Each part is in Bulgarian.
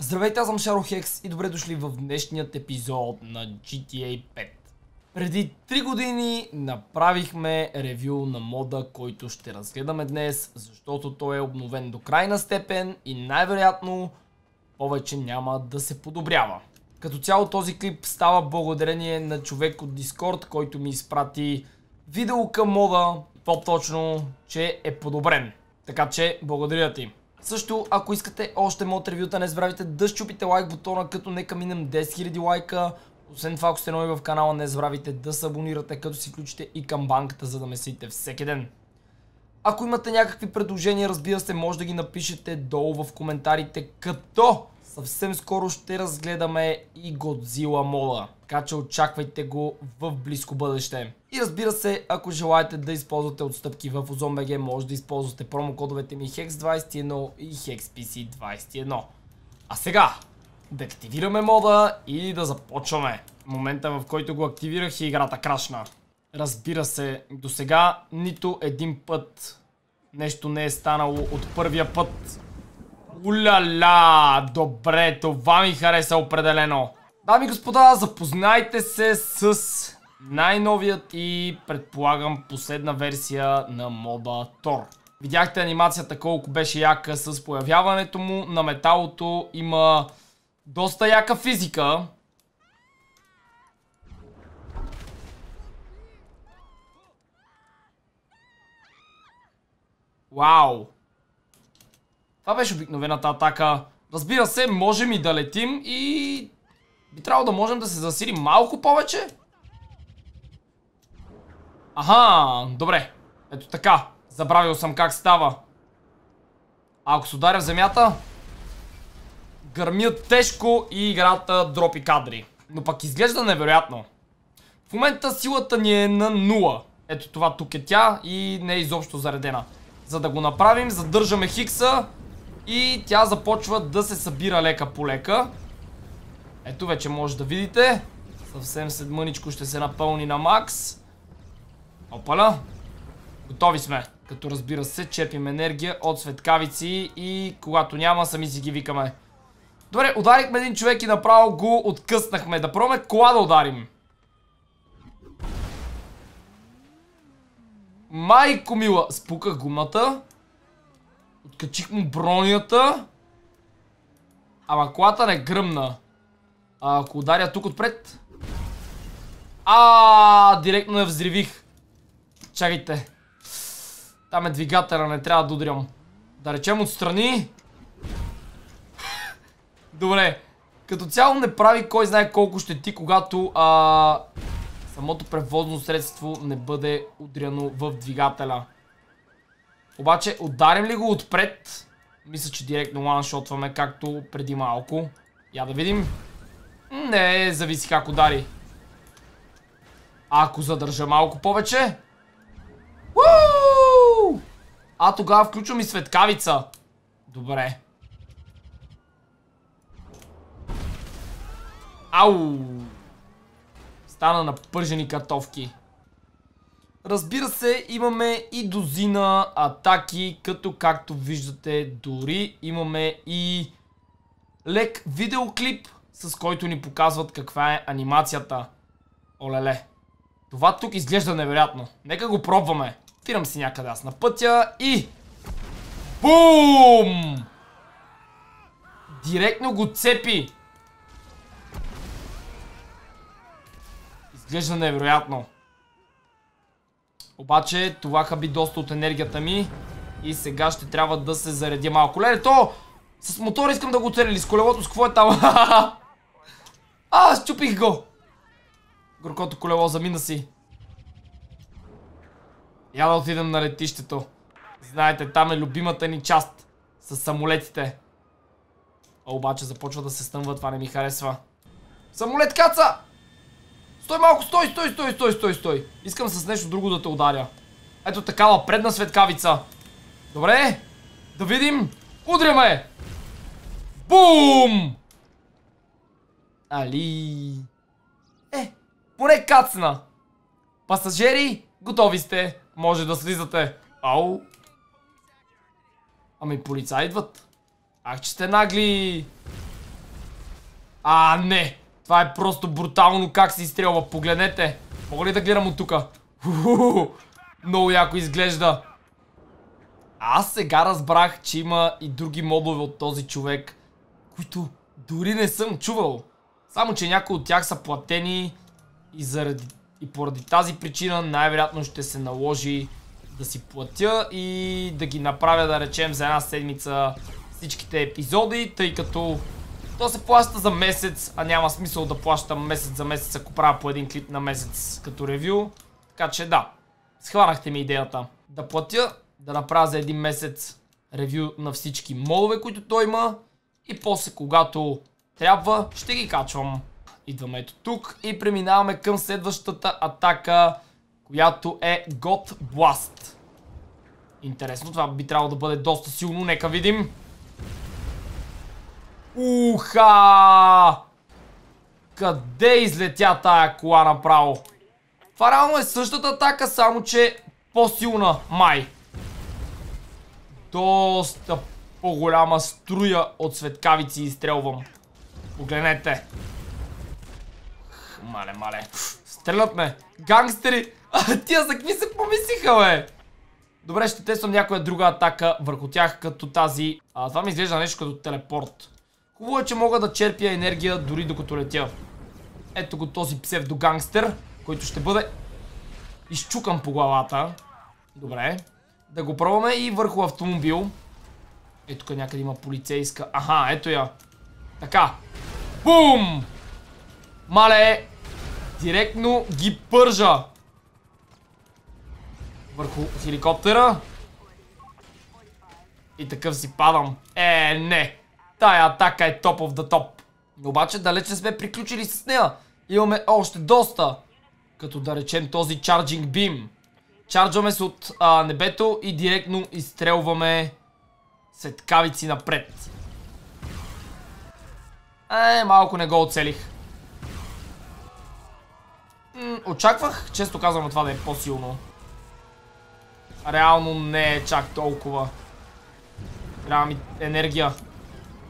Здравейте, аз съм Шаро Хекс и добре дошли в днешният епизод на GTA 5. Преди 3 години направихме ревю на мода, който ще разгледаме днес, защото той е обновен до крайна степен и най-вероятно повече няма да се подобрява. Като цяло този клип става благодарение на човек от Дискорд, който ми изпрати видео към мода, по-точно, че е подобрен. Така че, благодаря ти. Също, ако искате още мод ревюта, не забравяйте да щупите лайк бутона, като нека минем 10 000 лайка. Освен това, ако сте нови в канала, не забравяйте да се абонирате, като си включите и камбанката, за да ме всеки ден. Ако имате някакви предложения, разбира се, може да ги напишете долу в коментарите, като Съвсем скоро ще разгледаме и Godzilla мода, така че очаквайте го в близко бъдеще. И разбира се, ако желаете да използвате отстъпки в OzonBG, може да използвате промокодовете ми HEX21 и HEXPC21. А сега, да активираме мода и да започваме. Момента в който го активирах и е играта крашна. Разбира се, до сега нито един път нещо не е станало от първия път. Уляля! Добре, това ми хареса определено. Дами и господа, запознайте се с най-новият и предполагам последна версия на моба Тор. Видяхте анимацията колко беше яка с появяването му на металото. Има доста яка физика. Вау! Това беше обикновената атака. Разбира се, можем и да летим и... Би трябвало да можем да се засилим малко повече. Аха, добре. Ето така. Забравил съм как става. А ако се ударя в земята, гърмят тежко и играта дропи кадри. Но пък изглежда невероятно. В момента силата ни е на нула. Ето това тук е тя и не е изобщо заредена. За да го направим, задържаме Хикса и тя започва да се събира лека по лека. Ето вече може да видите. Съвсем след мъничко ще се напълни на макс. Опала. Готови сме. Като разбира се, черпим енергия от светкавици и когато няма, сами си ги викаме. Добре, ударихме един човек и направо го откъснахме. Да пробваме кола да ударим. Майко мила, спуках гумата. Откачих му бронята. Ама колата не е гръмна. А, ако ударя тук отпред... А, директно я взривих. Чакайте. Там е двигателя, не трябва да удрям. Да речем отстрани. Добре. Като цяло не прави кой знае колко ще ти, когато а, самото превозно средство не бъде удряно в двигателя. Обаче, ударим ли го отпред? Мисля, че директно ланшотваме, както преди малко. Я да видим. Не, зависи как удари. Ако задържа малко повече. Уууу! А тогава включвам и светкавица. Добре. Ау! Стана на пържени катовки. Разбира се, имаме и дозина атаки, като както виждате, дори имаме и лек видеоклип, с който ни показват каква е анимацията. Олеле. Това тук изглежда невероятно. Нека го пробваме. Тирам си някъде аз на пътя и... Бум! Директно го цепи. Изглежда невероятно. Обаче това хаби доста от енергията ми и сега ще трябва да се заредя малко. Леле, то! С мотора искам да го целили, с колелото, с какво е там? а, щупих го! Горкото колело, замина си. Я да отидем на летището. Знаете, там е любимата ни част. С самолетите. А обаче започва да се стъмва, това не ми харесва. Самолет каца! Стой малко, стой, стой, стой, стой, стой, стой. Искам с нещо друго да те ударя. Ето такава предна светкавица. Добре, да видим. Удряме! Бум! Али... Е, поне кацна. Пасажери, готови сте. Може да слизате. Ау. Ами полицаи идват. Ах, че сте нагли. А, не. Това е просто брутално как се изстрелва. Погледнете. Мога ли да гледам от тука? Много яко изглежда. Аз сега разбрах, че има и други мобове от този човек, които дори не съм чувал. Само, че някои от тях са платени и, заради, и поради тази причина най-вероятно ще се наложи да си платя и да ги направя, да речем, за една седмица всичките епизоди, тъй като то се плаща за месец, а няма смисъл да плащам месец за месец, ако правя по един клип на месец като ревю. Така че да, схванахте ми идеята. Да платя, да направя за един месец ревю на всички модове, които той има. И после, когато трябва, ще ги качвам. Идваме ето тук и преминаваме към следващата атака, която е God Blast. Интересно, това би трябвало да бъде доста силно, нека видим. Уха! Къде излетя тая кола направо? Това реално е същата атака, само че по-силна май. Доста по-голяма струя от светкавици изстрелвам. Погледнете. Мале, мале. Стрелят ме. Гангстери. А, тия за какви се помислиха, бе? Добре, ще тествам някоя друга атака върху тях, като тази. А, това ми изглежда нещо като телепорт. Хубаво е, че мога да черпя енергия дори докато летя. Ето го този псевдогангстер, който ще бъде изчукан по главата. Добре. Да го пробваме и върху автомобил. Ето тук някъде има полицейска. Аха, ето я. Така. Бум! Мале! Директно ги пържа. Върху хеликоптера. И такъв си падам. Е, не. Тая атака е топ of да топ. Обаче далеч не сме приключили с нея. Имаме още доста. Като да речем този Charging Beam. Чарджваме се от а, небето и директно изстрелваме светкавици напред. Е, малко не го оцелих. М очаквах, често казвам това да е по-силно. Реално не е чак толкова. Трябва ми енергия.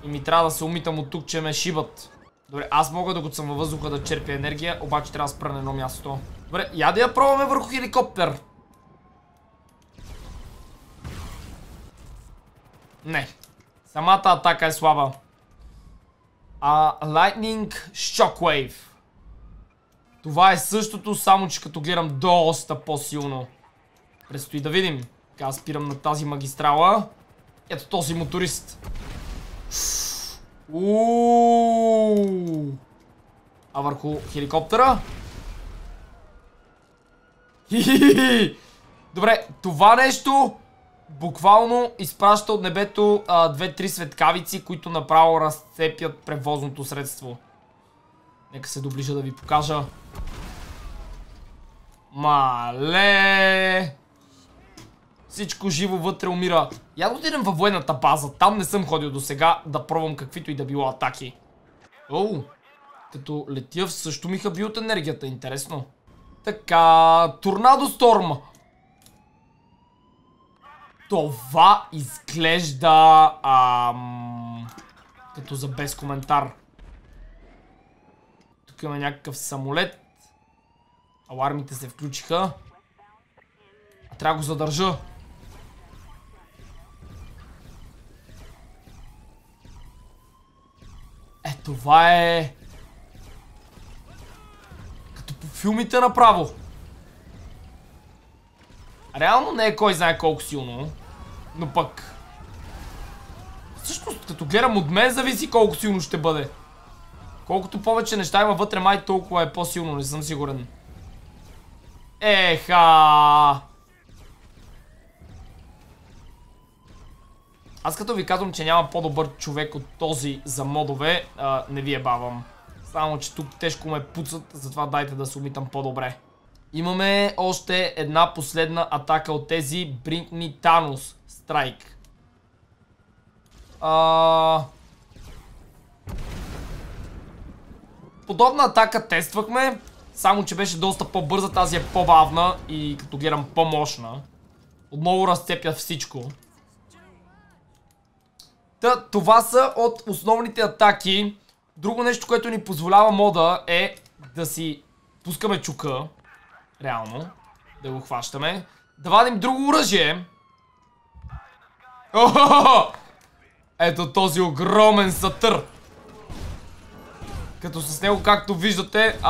И ми трябва да се умитам от тук, че ме шибат. Добре, аз мога да го съм във въздуха да черпя енергия, обаче трябва да спра на едно място. Добре, я да я пробваме върху хеликоптер. Не. Самата атака е слаба. А, Lightning Shockwave. Това е същото, само че като гледам доста по-силно. Предстои да видим. Така спирам на тази магистрала. Ето този моторист. А върху хеликоптера? Добре, това нещо буквално изпраща от небето две-три светкавици, които направо разцепят превозното средство. Нека се доближа да ви покажа. Мале! Всичко живо вътре умира. Я да отидем във военната база. Там не съм ходил до сега да пробвам каквито и да било атаки. Оу! Като летя също ми хаби от енергията. Интересно. Така, Торнадо Сторм. Това изглежда... Ам... Като за без коментар. Тук има някакъв самолет. Алармите се включиха. Трябва да го задържа. Това е... Като по филмите направо. Реално не е кой знае колко силно. Но пък... Всъщност, като гледам от мен, зависи колко силно ще бъде. Колкото повече неща има вътре, май толкова е по-силно, не съм сигурен. Еха! Аз като ви казвам, че няма по-добър човек от този за модове, а, не ви е бавам. Само, че тук тежко ме пуцат, затова дайте да се умитам по-добре. Имаме още една последна атака от тези Bring me Thanos Strike. А... Подобна атака тествахме, само че беше доста по-бърза, тази е по-бавна и като гледам по-мощна. Отново разцепя всичко. Та, това са от основните атаки. Друго нещо, което ни позволява мода е да си пускаме чука. Реално. Да го хващаме. Да вадим друго оръжие. Ето този огромен сатър. Като с него, както виждате, а,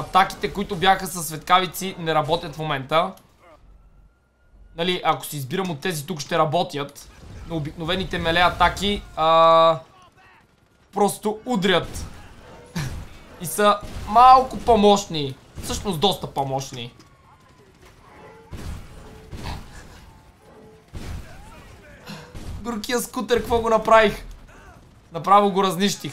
атаките, които бяха със светкавици, не работят в момента. Нали, ако си избирам от тези тук, ще работят обикновените меле атаки а, просто удрят и са малко по-мощни. Всъщност доста по-мощни. Горкия скутер, какво го направих? Направо го разнищих.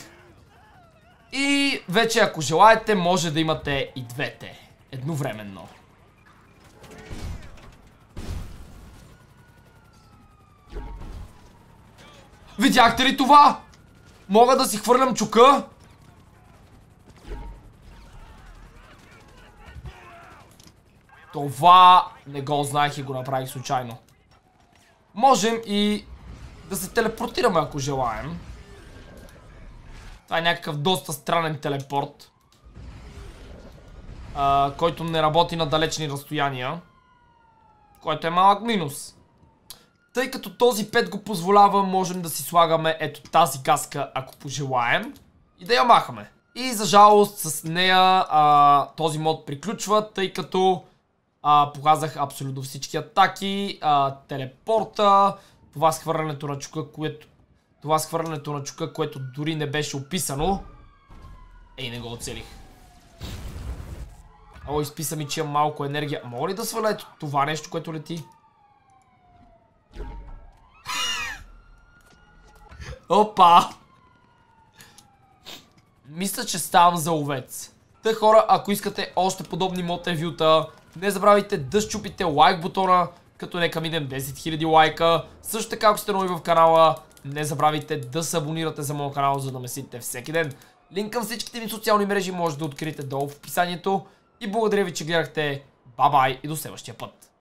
И вече ако желаете, може да имате и двете. Едновременно. Видяхте ли това? Мога да си хвърлям чука. Това не го знаех и го направих случайно. Можем и да се телепортираме, ако желаем. Това е някакъв доста странен телепорт. А, който не работи на далечни разстояния. Което е малък минус. Тъй като този 5 го позволява, можем да си слагаме ето тази каска, ако пожелаем. И да я махаме. И за жалост с нея а, този мод приключва, тъй като а, показах абсолютно всички атаки, а, телепорта, това схвърлянето на чука, което... Това схвърлянето на чука, което дори не беше описано. Ей, не го оцелих. О, изписа ми, че имам малко енергия. Мога ли да сваля ето това нещо, което лети? Опа! Мисля, че ставам за овец. Та хора, ако искате още подобни мод ревюта, не забравяйте да щупите лайк бутона, като нека минем 10 000 лайка. Също така, ако сте нови в канала, не забравяйте да се абонирате за моят канал, за да ме сидите всеки ден. Линк към всичките ми социални мрежи може да откриете долу в описанието. И благодаря ви, че гледахте. бай и до следващия път.